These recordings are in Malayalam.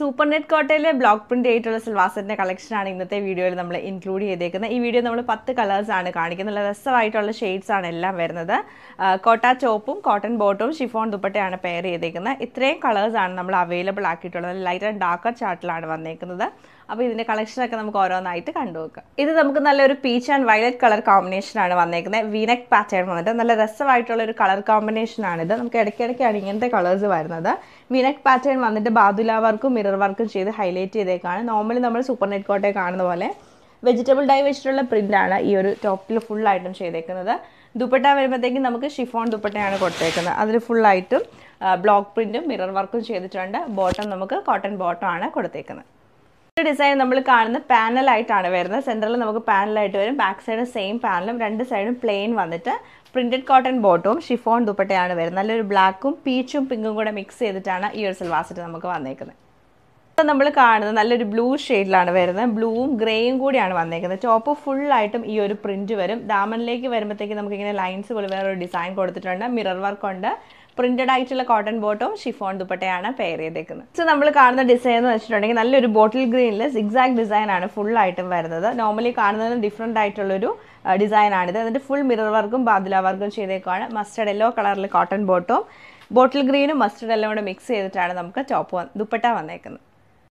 സൂപ്പർ നെറ്റ് കോട്ടയിലെ ബ്ലോക്ക് പ്രിന്റ് ആയിട്ടുള്ള സിൽവാസറിൻ്റെ കളക്ഷനാണ് ഇന്നത്തെ വീഡിയോയിൽ നമ്മൾ ഇൻക്ലൂഡ് ചെയ്തേക്കുന്നത് ഈ വീഡിയോ നമ്മൾ പത്ത് കളേഴ്സാണ് കാണിക്കുന്നത് നല്ല രസമായിട്ടുള്ള ഷെയ്ഡ്സാണ് എല്ലാം വരുന്നത് കോട്ട ചോപ്പും കോട്ടൺ ബോട്ടും ഷിഫോൺ ദുപ്പട്ടയാണ് പെയർ ചെയ്തേക്കുന്നത് ഇത്രയും കളേഴ്സാണ് നമ്മൾ അവൈലബിൾ ആക്കിയിട്ടുള്ളത് ലൈറ്റ് ആൻഡ് ഡാർക്കർ ചാർട്ടിലാണ് വന്നേക്കുന്നത് അപ്പോൾ ഇതിൻ്റെ കളക്ഷനൊക്കെ നമുക്ക് ഓരോന്നായിട്ട് കണ്ടു നോക്കാം ഇത് നമുക്ക് നല്ലൊരു പീച്ച് ആൻഡ് വയലറ്റ് കളർ കോമ്പിനേഷനാണ് വന്നേക്കുന്നത് വീനക് പാറ്റേൺ വന്നിട്ട് നല്ല രസമായിട്ടുള്ള ഒരു കളർ കോമ്പിനേഷനാണിത് നമുക്ക് ഇടയ്ക്കിടയ്ക്കാണ് ഇങ്ങനത്തെ കളേഴ്സ് വരുന്നത് വീനക് പാറ്റേൺ വന്നിട്ട് ബാദുല വർക്കും മിറർ വർക്കും ചെയ്ത് ഹൈലൈറ്റ് ചെയ്തേക്കാണ് നോർമലി നമ്മൾ സൂപ്പർ നെറ്റ് കോട്ടയെ കാണുന്ന പോലെ വെജിറ്റബിൾ ഡൈ വെച്ചിട്ടുള്ള പ്രിൻ്റാണ് ഈ ഒരു ടോപ്പിൽ ഫുള്ളായിട്ടും ചെയ്തേക്കുന്നത് ദുപ്പട്ട വരുമ്പോഴത്തേക്കും നമുക്ക് ഷിഫോൺ ദുപ്പട്ടയാണ് കൊടുത്തേക്കുന്നത് അതിൽ ഫുള്ളായിട്ടും ബ്ലോക്ക് പ്രിൻറ്റും മിറർ വർക്കും ചെയ്തിട്ടുണ്ട് ബോട്ടം നമുക്ക് കോട്ടൺ ബോട്ടം ആണ് കൊടുത്തേക്കുന്നത് ഡിസൈൻ നമ്മൾ കാണുന്ന പാനലായിട്ടാണ് വരുന്നത് സെൻറ്ററിൽ നമുക്ക് പാനലായിട്ട് വരും ബാക്ക് സൈഡ് സെയിം പാനലും രണ്ട് സൈഡും പ്ലെയിൻ വന്നിട്ട് പ്രിൻറ്റഡ് കോട്ടൺ ബോട്ടവും ഷിഫോൺ ദുപ്പട്ടയാണ് വരുന്നത് നല്ലൊരു ബ്ലാക്കും പീച്ചും പിങ്കും കൂടെ മിക്സ് ചെയ്തിട്ടാണ് ഈ ഒരു സിൽവാസിറ്റ് നമുക്ക് വന്നേക്കുന്നത് നമ്മൾ കാണുന്നത് നല്ലൊരു ബ്ലൂ ഷെയ്ഡിലാണ് വരുന്നത് ബ്ലൂവും ഗ്രേയും കൂടിയാണ് വന്നേക്കുന്നത് ടോപ്പ് ഫുള്ളായിട്ടും ഈ ഒരു പ്രിൻറ്റ് വരും ദാമനിലേക്ക് വരുമ്പോഴത്തേക്ക് നമുക്കിങ്ങനെ ലൈൻസ് പോലെ വേറൊരു ഡിസൈൻ കൊടുത്തിട്ടുണ്ട് മിറർ വർക്ക് ഉണ്ട് പ്രിന്റഡ് ആയിട്ടുള്ള കോട്ടൺ ബോട്ടും ഷിഫോൺ ദുപ്പട്ടയാണ് പെയർ ചെയ്തേക്കുന്നത് സോ നമ്മൾ കാണുന്ന ഡിസൈൻ എന്ന് വെച്ചിട്ടുണ്ടെങ്കിൽ നല്ലൊരു ബോട്ടിൽ ഗ്രീനിൽ സിക്സാക്ട് ഡിസൈൻ ആണ് ഫുൾ ആയിട്ടും വരുന്നത് നോർമലി കാണുന്നതിന് ഡിഫറെൻ്റ് ആയിട്ടുള്ളൊരു ഡിസൈൻ ആണിത് എന്നിട്ട് ഫുൾ മിറർ വർക്കും ബാദില വർക്കും ചെയ്തേക്കുവാണ് മസ്റ്റർഡ് യെല്ലോ കളറിൽ കോട്ടൺ ബോട്ടും ബോട്ടിൽ ഗ്രീനും മസ്റ്റർഡ് എല്ലാം കൂടെ മിക്സ് ചെയ്തിട്ടാണ് നമുക്ക് ടോപ്പ് ദുപ്പട്ട വന്നേക്കുന്നത്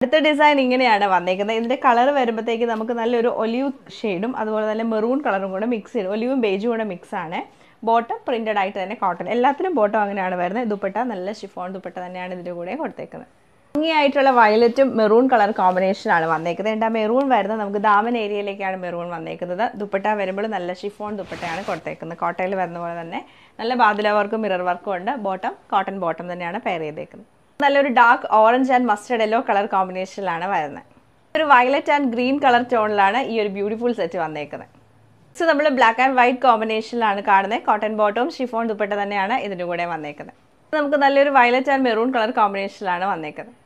അടുത്ത ഡിസൈൻ ഇങ്ങനെയാണ് വന്നേക്കുന്നത് ഇതിന്റെ കളർ വരുമ്പോഴത്തേക്ക് നമുക്ക് നല്ലൊരു ഒലിവ് ഷെയ്ഡും അതുപോലെ തന്നെ മെറൂൺ കളറും കൂടെ മിക്സ് ചെയ്ത് ഒലിവും ബേജും കൂടെ മിക്സ് ആണ് ബോട്ടം പ്രിന്റഡ് ആയിട്ട് തന്നെ കോട്ടൺ എല്ലാത്തിനും ബോട്ടം അങ്ങനെയാണ് വരുന്നത് ദുപ്പട്ട നല്ല ഷിഫോൺ ദുപ്പട്ട തന്നെയാണ് ഇതിൻ്റെ കൂടെ കൊടുത്തേക്കുന്നത് ഭംഗിയായിട്ടുള്ള വയലറ്റും മെറൂൺ കളർ കോമ്പിനേഷനാണ് വന്നേക്കുന്നത് എന്താ മെറൂൺ വരുന്നത് നമുക്ക് ദാമൻ ഏരിയയിലേക്കാണ് മെറൂൺ വന്നേക്കുന്നത് ദുപ്പട്ട വരുമ്പോൾ നല്ല ഷിഫോൺ ദുപ്പട്ടയാണ് കൊടുത്തേക്കുന്നത് കോട്ടയിൽ വരുന്ന പോലെ തന്നെ നല്ല ബാദില വർക്കും മിറർ വർക്കും ഉണ്ട് ബോട്ടം കോട്ടൺ ബോട്ടം തന്നെയാണ് പെയർ ചെയ്തേക്കുന്നത് നല്ലൊരു dark orange and mustard yellow colour കോമ്പിനേഷനിലാണ് വരുന്നത് ഒരു വയലറ്റ് ആൻഡ് ഗ്രീൻ കളർ ടോണിലാണ് ഈ ഒരു ബ്യൂട്ടിഫുൾ സെറ്റ് വന്നേക്കുന്നത് സോ നമ്മൾ ബ്ലാക്ക് ആൻഡ് വൈറ്റ് കോമ്പിനേഷനിലാണ് കാണുന്നത് കോട്ടൺ ബോട്ടവും ഷിഫോൺ ദുപ്പട്ട തന്നെയാണ് ഇതിൻ്റെ കൂടെ വന്നേക്കുന്നത് നമുക്ക് നല്ലൊരു വയലറ്റ് ആൻഡ് മെറൂൺ കളർ കോമ്പിനേഷനിലാണ് വന്നേക്കുന്നത്